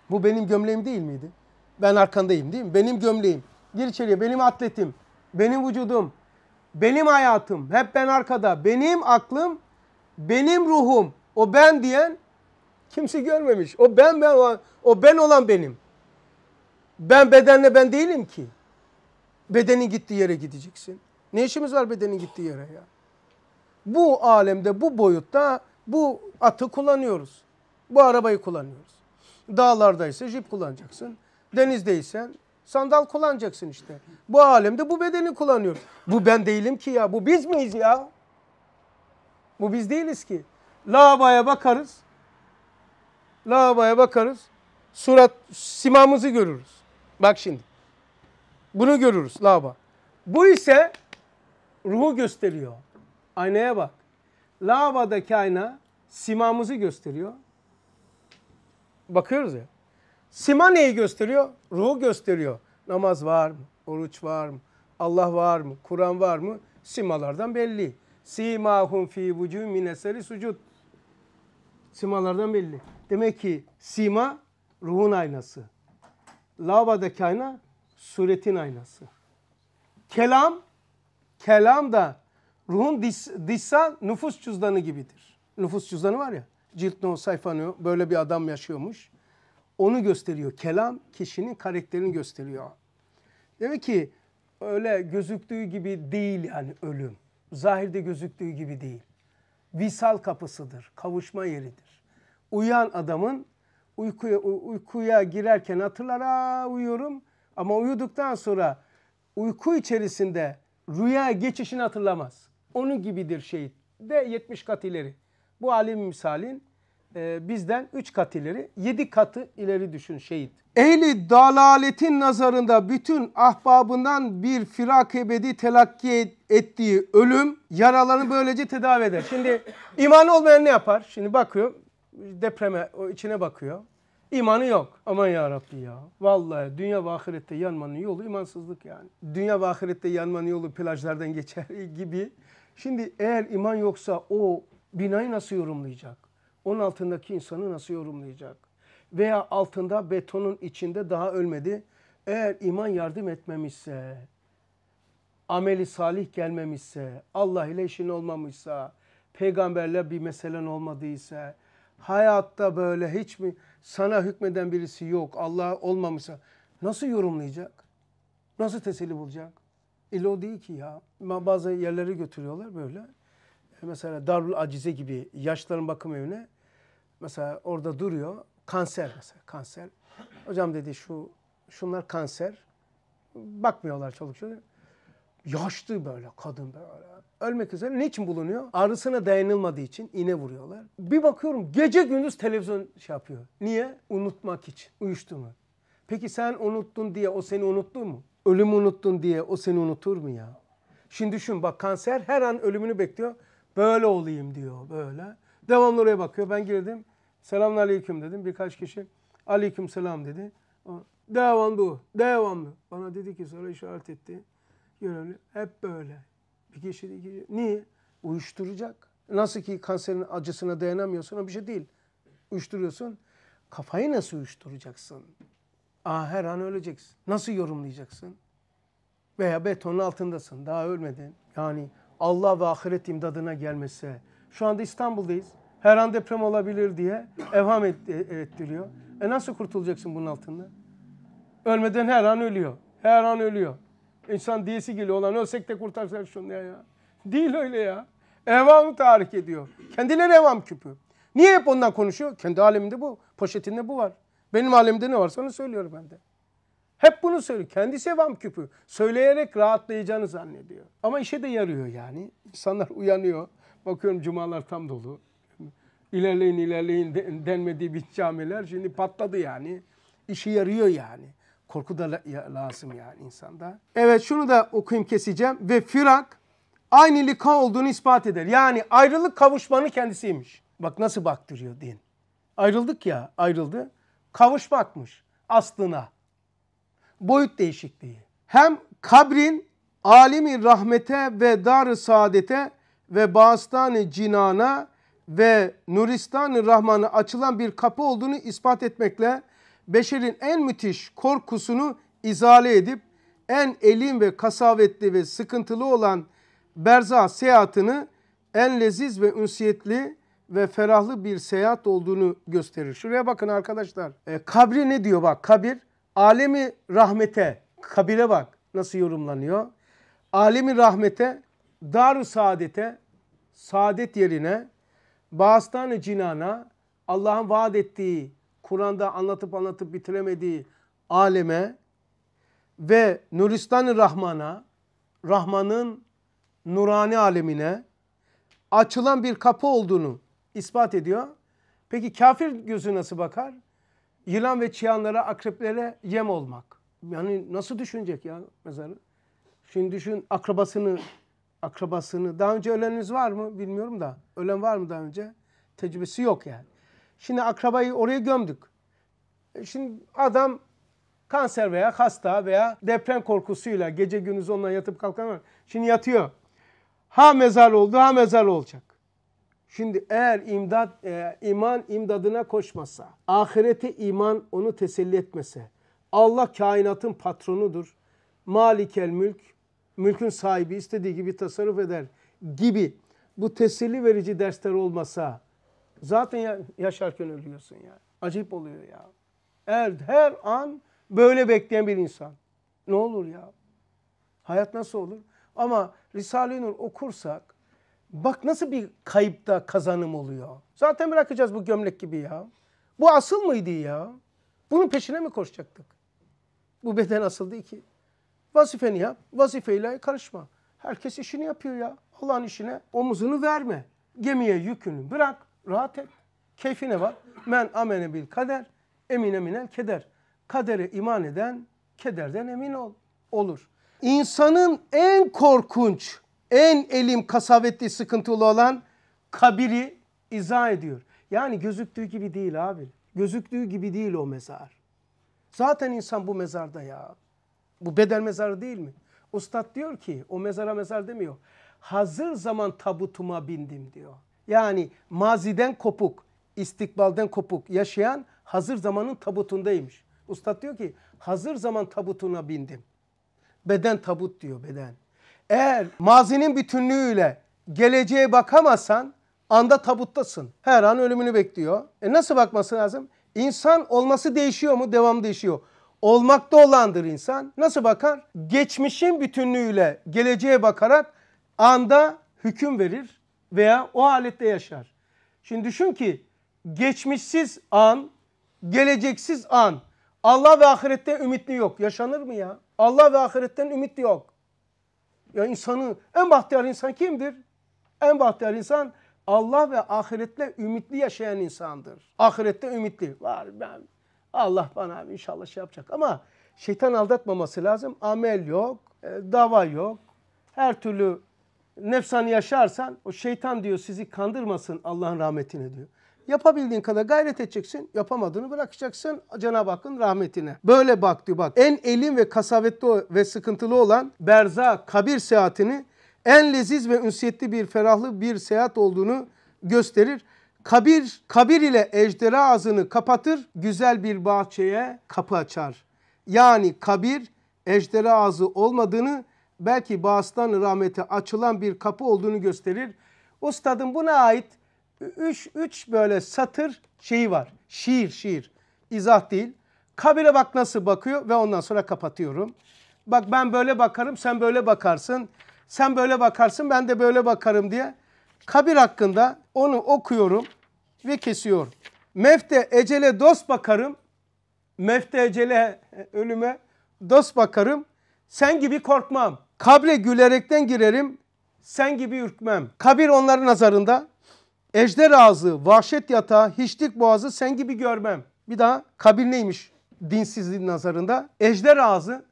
Bu benim gömleğim değil miydi? Ben arkandayım değil mi? Benim gömleğim. Gir içeriye. Benim atletim. Benim vücudum. Benim hayatım. Hep ben arkada. Benim aklım. Benim ruhum. O ben diyen kimse görmemiş. O ben ben o, o ben olan benim. Ben bedenle ben değilim ki. Bedenin gittiği yere gideceksin. Ne işimiz var bedenin gittiği yere ya? Bu alemde, bu boyutta bu atı kullanıyoruz. Bu arabayı kullanıyoruz. Dağlardaysa jip kullanacaksın. Denizdeysen sandal kullanacaksın işte. Bu alemde bu bedeni kullanıyor. Bu ben değilim ki ya. Bu biz miyiz ya? Bu biz değiliz ki. Lavabaya bakarız. Lavabaya bakarız. Surat simamızı görürüz. Bak şimdi. Bunu görürüz lava. Bu ise ruhu gösteriyor. Aynaya bak. Lavabadaki ayna simamızı gösteriyor bakıyoruz ya. Sima neyi gösteriyor? Ruhu gösteriyor. Namaz var mı? Oruç var mı? Allah var mı? Kur'an var mı? Simalardan belli. Simahum fi vucuh min eseri sucud. Simalardan belli. Demek ki sima ruhun aynası. Lavadaki ayna suretin aynası. Kelam, kelam da ruhun diş, dişsel nüfus cüzdanı gibidir. Nüfus cüzdanı var ya. Cilt No Sayfanı böyle bir adam yaşıyormuş. Onu gösteriyor. Kelam kişinin karakterini gösteriyor. Demek ki öyle gözüktüğü gibi değil yani ölüm. Zahirde gözüktüğü gibi değil. Visal kapısıdır, kavuşma yeridir. Uyan adamın uykuya, uykuya girerken hatırlar, aa uyuyorum. Ama uyuduktan sonra uyku içerisinde rüya geçişini hatırlamaz. Onun gibidir şehit de 70 kat ileri. Bu alim misalin e, bizden 3 kat ileri, 7 katı ileri düşün şehit. Ehli dalaletin nazarında bütün ahbabından bir firak ebedi telakki ettiği ölüm yaralarını böylece tedavi eder. Şimdi iman olmayan ne yapar? Şimdi bakıyor depreme o içine bakıyor. İmanı yok. Aman ya Rabbi ya. Vallahi dünya ve ahirette yanmanın yolu imansızlık yani. Dünya ve ahirette yanmanın yolu plajlardan geçer [laughs] gibi. Şimdi eğer iman yoksa o binayı nasıl yorumlayacak? Onun altındaki insanı nasıl yorumlayacak? Veya altında betonun içinde daha ölmedi. Eğer iman yardım etmemişse, ameli salih gelmemişse, Allah ile işin olmamışsa, peygamberle bir meselen olmadıysa, hayatta böyle hiç mi sana hükmeden birisi yok, Allah olmamışsa nasıl yorumlayacak? Nasıl teselli bulacak? İlla e, değil ki ya. Bazı yerlere götürüyorlar böyle mesela Darül Acize gibi yaşlıların bakım evine mesela orada duruyor. Kanser mesela kanser. Hocam dedi şu şunlar kanser. Bakmıyorlar çoluk çocuk. Yaşlı böyle kadın böyle. Ölmek üzere. ne için bulunuyor? Ağrısına dayanılmadığı için iğne vuruyorlar. Bir bakıyorum gece gündüz televizyon şey yapıyor. Niye? Unutmak için. Uyuştu mu? Peki sen unuttun diye o seni unuttu mu? Ölümü unuttun diye o seni unutur mu ya? Şimdi düşün bak kanser her an ölümünü bekliyor. Böyle olayım diyor böyle. Devamlı oraya bakıyor. Ben girdim. Selamun aleyküm dedim. Birkaç kişi aleyküm selam dedi. devam bu. Devamlı. Bana dedi ki sonra işaret etti. Görevli. Hep böyle. Bir kişi, iki kişi. Niye? Uyuşturacak. Nasıl ki kanserin acısına dayanamıyorsun o bir şey değil. Uyuşturuyorsun. Kafayı nasıl uyuşturacaksın? Aa, her an öleceksin. Nasıl yorumlayacaksın? Veya betonun altındasın. Daha ölmedin. Yani Allah ve ahiret imdadına gelmese. Şu anda İstanbul'dayız. Her an deprem olabilir diye evham et, e, ettiriyor. E nasıl kurtulacaksın bunun altında? Ölmeden her an ölüyor. Her an ölüyor. İnsan diyesi geliyor olan ölsek de kurtarsak şunu ya. ya. Değil öyle ya. Evam tahrik ediyor. Kendileri evam küpü. Niye hep ondan konuşuyor? Kendi aleminde bu. Poşetinde bu var. Benim alemde ne varsa onu söylüyorum ben de. Hep bunu söylüyor. kendisi sevam küpü. Söyleyerek rahatlayacağını zannediyor. Ama işe de yarıyor yani. İnsanlar uyanıyor. Bakıyorum cumalar tam dolu. İlerleyin ilerleyin denmediği bir camiler şimdi patladı yani. İşe yarıyor yani. Korku da lazım yani insanda. Evet şunu da okuyayım keseceğim. Ve firak aynı lika olduğunu ispat eder. Yani ayrılık kavuşmanın kendisiymiş. Bak nasıl baktırıyor din. Ayrıldık ya ayrıldı. Kavuşmakmış aslına boyut değişikliği. Hem kabrin alimi rahmete ve dar saadete ve bastan cinana ve nuristan rahmanı açılan bir kapı olduğunu ispat etmekle beşerin en müthiş korkusunu izale edip en elin ve kasavetli ve sıkıntılı olan berza seyahatını en leziz ve ünsiyetli ve ferahlı bir seyahat olduğunu gösterir. Şuraya bakın arkadaşlar. E, kabri ne diyor bak kabir? Alemi rahmete, kabire bak nasıl yorumlanıyor. Alemi rahmete, dar saadete, saadet yerine, bağıstan cinana, Allah'ın vaat ettiği, Kur'an'da anlatıp anlatıp bitiremediği aleme ve nuristan Rahman'a, Rahman'ın nurani alemine açılan bir kapı olduğunu ispat ediyor. Peki kafir gözü nasıl bakar? yılan ve çıyanlara, akreplere yem olmak. Yani nasıl düşünecek ya mezarı? Şimdi düşün akrabasını, akrabasını. Daha önce öleniniz var mı bilmiyorum da. Ölen var mı daha önce? Tecrübesi yok yani. Şimdi akrabayı oraya gömdük. E, şimdi adam kanser veya hasta veya deprem korkusuyla gece gündüz onunla yatıp kalkamıyor. Şimdi yatıyor. Ha mezar oldu ha mezar olacak. Şimdi eğer imdat, e, iman imdadına koşmasa, ahirete iman onu teselli etmese, Allah kainatın patronudur. Malikel mülk, mülkün sahibi istediği gibi tasarruf eder gibi bu teselli verici dersler olmasa zaten ya, yaşarken ölüyorsun ya. Acip oluyor ya. Eğer her an böyle bekleyen bir insan ne olur ya? Hayat nasıl olur? Ama Risale-i Nur okursak Bak nasıl bir kayıpta kazanım oluyor. Zaten bırakacağız bu gömlek gibi ya. Bu asıl mıydı ya? Bunun peşine mi koşacaktık? Bu beden asıldı değil ki. Vazifeni yap, vazifeyle karışma. Herkes işini yapıyor ya. Allah'ın işine omuzunu verme. Gemiye yükünü bırak, rahat et. Keyfine bak. Men amene bil kader, emine minel keder. Kadere iman eden kederden emin ol, olur. İnsanın en korkunç en elim kasavetli sıkıntılı olan kabiri izah ediyor. Yani gözüktüğü gibi değil abi. Gözüktüğü gibi değil o mezar. Zaten insan bu mezarda ya. Bu beden mezarı değil mi? Ustad diyor ki o mezara mezar demiyor. Hazır zaman tabutuma bindim diyor. Yani maziden kopuk, istikbalden kopuk yaşayan hazır zamanın tabutundaymış. Ustad diyor ki hazır zaman tabutuna bindim. Beden tabut diyor beden. Eğer mazinin bütünlüğüyle geleceğe bakamazsan anda tabuttasın. Her an ölümünü bekliyor. E nasıl bakması lazım? İnsan olması değişiyor mu? Devam değişiyor. Olmakta olandır insan. Nasıl bakar? Geçmişin bütünlüğüyle geleceğe bakarak anda hüküm verir veya o alette yaşar. Şimdi düşün ki geçmişsiz an, geleceksiz an. Allah ve ahirette ümitli yok. Yaşanır mı ya? Allah ve ahiretten ümit yok. Ya insanı en bahtiyar insan kimdir? En bahtiyar insan Allah ve ahirette ümitli yaşayan insandır. Ahirette ümitli. Var ben Allah bana inşallah şey yapacak ama şeytan aldatmaması lazım. Amel yok, e, dava yok. Her türlü nefsanı yaşarsan o şeytan diyor sizi kandırmasın Allah'ın rahmetine diyor. Yapabildiğin kadar gayret edeceksin. Yapamadığını bırakacaksın Cenab-ı Hakk'ın rahmetine. Böyle bak diyor bak. En elin ve kasavetli ve sıkıntılı olan berza kabir seyahatini en leziz ve ünsiyetli bir ferahlı bir seyahat olduğunu gösterir. Kabir, kabir ile ejderha ağzını kapatır, güzel bir bahçeye kapı açar. Yani kabir ejderha ağzı olmadığını, belki bağıstan rahmete açılan bir kapı olduğunu gösterir. Ustadım buna ait üç, üç böyle satır şeyi var. Şiir, şiir. İzah değil. Kabire bak nasıl bakıyor ve ondan sonra kapatıyorum. Bak ben böyle bakarım, sen böyle bakarsın. Sen böyle bakarsın, ben de böyle bakarım diye. Kabir hakkında onu okuyorum ve kesiyorum. Mefte ecele dost bakarım. Mefte ecele ölüme dost bakarım. Sen gibi korkmam. Kabre gülerekten girerim. Sen gibi ürkmem. Kabir onların nazarında Ejder ağzı, vahşet yatağı, hiçlik boğazı sen gibi görmem. Bir daha kabir neymiş dinsizliğin nazarında? Ejder ağzı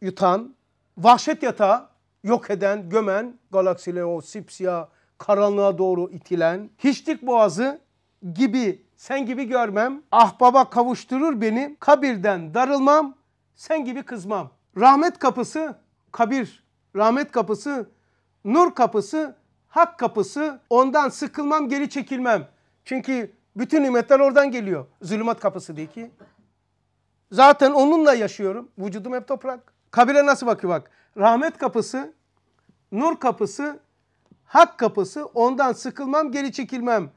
yutan, vahşet yatağı yok eden, gömen, galaksiyle o sipsiyah karanlığa doğru itilen, hiçlik boğazı gibi sen gibi görmem, ahbaba kavuşturur beni, kabirden darılmam, sen gibi kızmam. Rahmet kapısı kabir, rahmet kapısı, nur kapısı Hak kapısı ondan sıkılmam geri çekilmem. Çünkü bütün nimetler oradan geliyor. Zulümat kapısı diye ki. Zaten onunla yaşıyorum. Vücudum hep toprak. Kabire nasıl bakıyor bak. Rahmet kapısı, nur kapısı, hak kapısı. Ondan sıkılmam, geri çekilmem.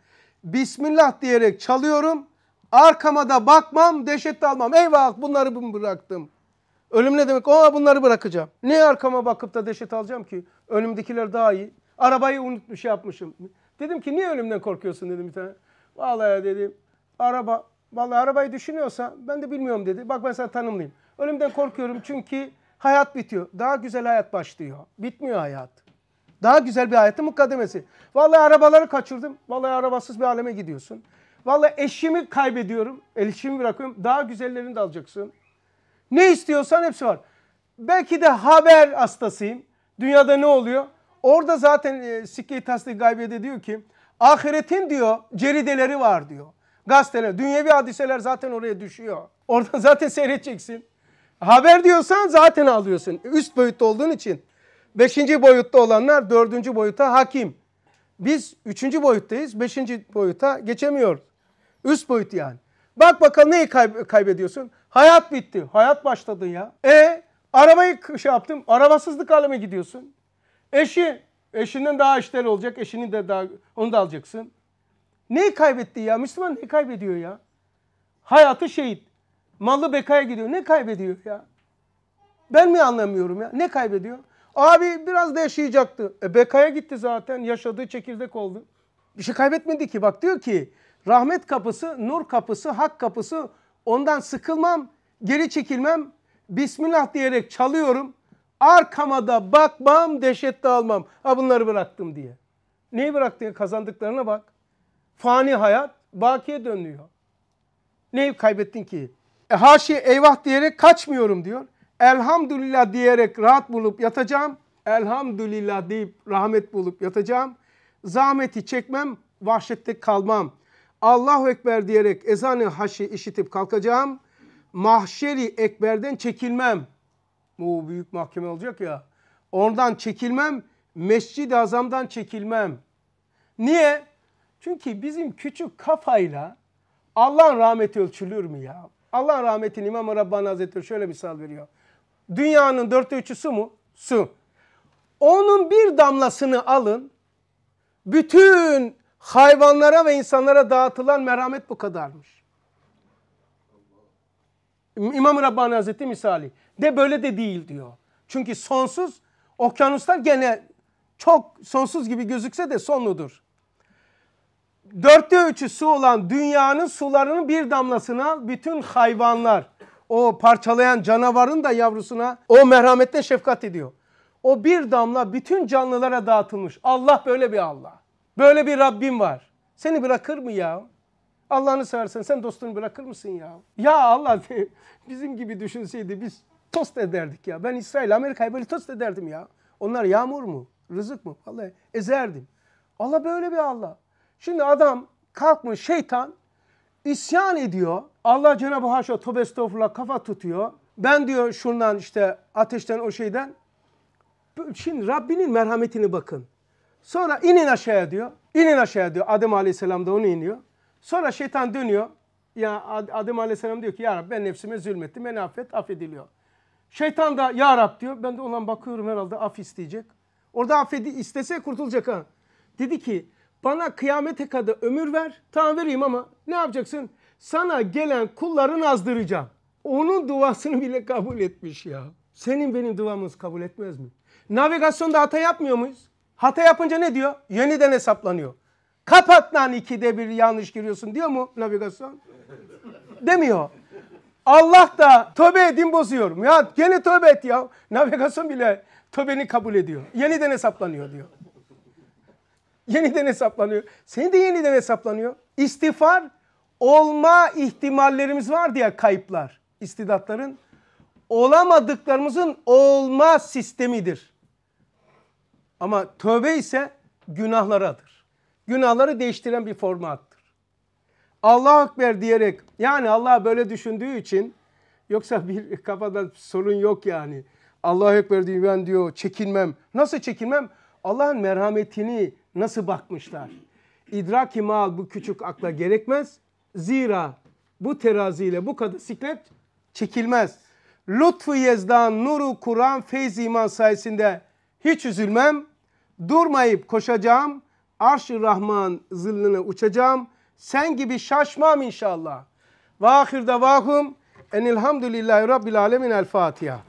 Bismillah diyerek çalıyorum. Arkama da bakmam, dehşet almam. Eyvah bunları mı bıraktım. Ölüm ne demek? Aa bunları bırakacağım. Niye arkama bakıp da dehşet alacağım ki? Önümdekiler daha iyi. Arabayı unutmuş şey yapmışım. Dedim ki niye ölümden korkuyorsun dedim bir tane. Vallahi dedim araba vallahi arabayı düşünüyorsa ben de bilmiyorum dedi. Bak ben sana tanımlayayım. Ölümden korkuyorum çünkü hayat bitiyor. Daha güzel hayat başlıyor. Bitmiyor hayat. Daha güzel bir hayatın mukaddemesi. Vallahi arabaları kaçırdım. Vallahi arabasız bir aleme gidiyorsun. Vallahi eşimi kaybediyorum. Eşimi bırakıyorum. Daha güzellerini de alacaksın. Ne istiyorsan hepsi var. Belki de haber hastasıyım. Dünyada ne oluyor? Orada zaten e, Sikke-i Tasdik Gaybe'de diyor ki ahiretin diyor cerideleri var diyor. Gazeteler, dünyevi hadiseler zaten oraya düşüyor. Orada [laughs] zaten seyredeceksin. Haber diyorsan zaten alıyorsun. Üst boyutta olduğun için. Beşinci boyutta olanlar dördüncü boyuta hakim. Biz üçüncü boyuttayız. Beşinci boyuta geçemiyoruz. Üst boyut yani. Bak bakalım neyi kayb kaybediyorsun? Hayat bitti. Hayat başladı ya. E arabayı şey yaptım. Arabasızlık aleme gidiyorsun. Eşi, eşinden daha işler olacak. Eşini de daha, onu da alacaksın. Neyi kaybetti ya? Müslüman ne kaybediyor ya? Hayatı şehit. Malı bekaya gidiyor. Ne kaybediyor ya? Ben mi anlamıyorum ya? Ne kaybediyor? Abi biraz da yaşayacaktı. E bekaya gitti zaten. Yaşadığı çekirdek oldu. Bir şey kaybetmedi ki. Bak diyor ki rahmet kapısı, nur kapısı, hak kapısı. Ondan sıkılmam, geri çekilmem. Bismillah diyerek çalıyorum. Arkama da bakmam, deşet de almam. Ha bunları bıraktım diye. Neyi bıraktın? Kazandıklarına bak. Fani hayat bakiye dönüyor. Neyi kaybettin ki? E, şey eyvah diyerek kaçmıyorum diyor. Elhamdülillah diyerek rahat bulup yatacağım. Elhamdülillah deyip rahmet bulup yatacağım. Zahmeti çekmem, vahşette kalmam. Allahu Ekber diyerek ezanı haşi işitip kalkacağım. Mahşeri Ekber'den çekilmem.'' bu büyük mahkeme olacak ya. Oradan çekilmem, Mescid-i Azam'dan çekilmem. Niye? Çünkü bizim küçük kafayla Allah'ın rahmeti ölçülür mü ya? Allah'ın rahmetini İmam Rabbani Hazretleri şöyle misal veriyor. Dünyanın dörtte üçü su mu? Su. Onun bir damlasını alın. Bütün hayvanlara ve insanlara dağıtılan merhamet bu kadarmış. İmam Rabbani Hazreti misali de böyle de değil diyor. Çünkü sonsuz okyanuslar gene çok sonsuz gibi gözükse de sonludur. Dörtte üçü su olan dünyanın sularının bir damlasına Bütün hayvanlar o parçalayan canavarın da yavrusuna o merhametten şefkat ediyor. O bir damla bütün canlılara dağıtılmış. Allah böyle bir Allah. Böyle bir Rabbim var. Seni bırakır mı ya? Allah'ını seversen sen dostunu bırakır mısın ya? Ya Allah [laughs] bizim gibi düşünseydi biz tost ederdik ya. Ben İsrail, Amerika'yı böyle tost ederdim ya. Onlar yağmur mu? Rızık mı? Vallahi ezerdim. Allah böyle bir Allah. Şimdi adam kalkmış şeytan isyan ediyor. Allah Cenab-ı Haşa tövbe estağfurullah kafa tutuyor. Ben diyor şundan işte ateşten o şeyden. Şimdi Rabbinin merhametini bakın. Sonra inin aşağıya diyor. İnin aşağıya diyor. Adem Aleyhisselam da onu iniyor. Sonra şeytan dönüyor. Ya Adem Aleyhisselam diyor ki ya Rabbi ben nefsime zulmettim. Beni affet affediliyor. Şeytan da ya Rab diyor. Ben de ondan bakıyorum herhalde af isteyecek. Orada affedi istese kurtulacak ha. Dedi ki bana kıyamete kadar ömür ver. Tamam vereyim ama ne yapacaksın? Sana gelen kulların azdıracağım. Onun duasını bile kabul etmiş ya. Senin benim duamız kabul etmez mi? Navigasyonda hata yapmıyor muyuz? Hata yapınca ne diyor? Yeniden hesaplanıyor. Kapat lan ikide bir yanlış giriyorsun diyor mu navigasyon? Demiyor. Allah da tövbe edin bozuyorum. Ya gene tövbe et ya. Navigasyon bile tövbeni kabul ediyor. Yeniden hesaplanıyor diyor. yeniden hesaplanıyor. Seni de yeniden hesaplanıyor. İstiğfar olma ihtimallerimiz var diye kayıplar. İstidatların olamadıklarımızın olma sistemidir. Ama tövbe ise günahlaradır. Günahları değiştiren bir format. Allah Ekber diyerek yani Allah böyle düşündüğü için yoksa bir [laughs] kafada sorun yok yani. Allah Ekber diyor ben diyor çekinmem. Nasıl çekinmem? Allah'ın merhametini nasıl bakmışlar? İdraki mal bu küçük akla gerekmez. Zira bu teraziyle bu kadar siklet çekilmez. Lütfu yezdan, nuru Kur'an, feyz iman sayesinde hiç üzülmem. Durmayıp koşacağım. Arş-ı Rahman zillına uçacağım.'' Sen gibi şaşmam inşallah. Ve ahir davahum enilhamdülillahi rabbil alemin el Fatiha.